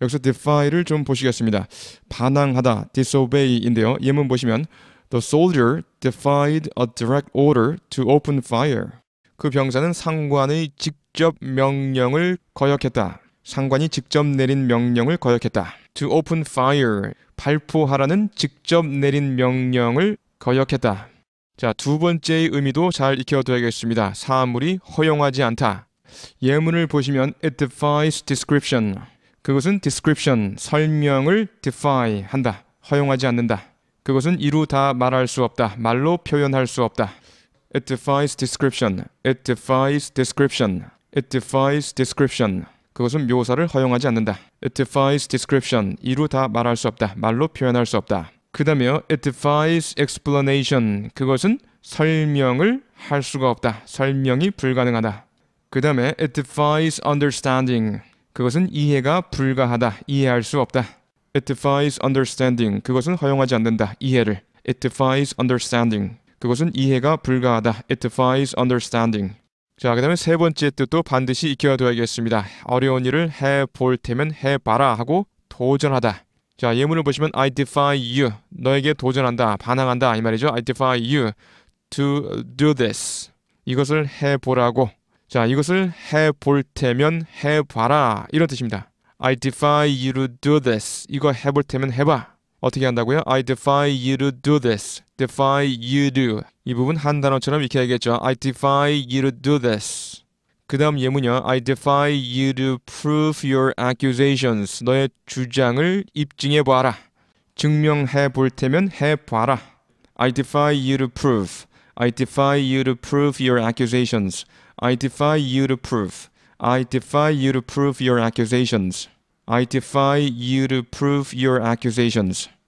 여기서 defy를 좀 보시겠습니다. 반항하다, disobey인데요. 예문 보시면 The soldier defied a direct order to open fire. 그 병사는 상관의 직접 명령을 거역했다. 상관이 직접 내린 명령을 거역했다. To open fire. 발포하라는 직접 내린 명령을 거역했다. 자, 두 번째의 의미도 잘 익혀둬야겠습니다. 사물이 허용하지 않다. 예문을 보시면 it defies description. 그것은 description, 설명을 defy 한다. 허용하지 않는다. 그것은 이루 다 말할 수 없다. 말로 표현할 수 없다. It defies description. It defies description. It defies description. 그것은 묘사를 허용하지 않는다. It defies description. 이루 다 말할 수 없다. 말로 표현할 수 없다. 그 다음에 it defies explanation. 그것은 설명을 할 수가 없다. 설명이 불가능하다. 그 다음에 it defies understanding. 그것은 이해가 불가하다. 이해할 수 없다. It defies understanding. 그것은 허용하지 않는다. 이해를. It defies understanding. 그것은 이해가 불가하다. It defies understanding. 자, 그 다음에 세 번째 뜻도 반드시 익혀둬야겠습니다. 어려운 일을 해볼 테면 해봐라 하고 도전하다. 자, 예문을 보시면 I defy you. 너에게 도전한다. 반항한다. 이 말이죠. I defy you to do this. 이것을 해보라고. 자, 이것을 해볼 테면 해봐라 이런 뜻입니다. I defy you to do this. 이거 해 볼 테면 해봐. 어떻게 한다고요? I defy you to do this. defy you to. 이 부분 한 단어처럼 이렇게 하겠죠. I defy you to do this. 그 다음 예문이요. I defy you to prove your accusations. 너의 주장을 입증해봐라. 증명해볼 테면 해봐라. I defy you to prove. I defy you to prove your accusations. I defy you to prove. I defy you to prove your accusations. I defy you to prove your accusations.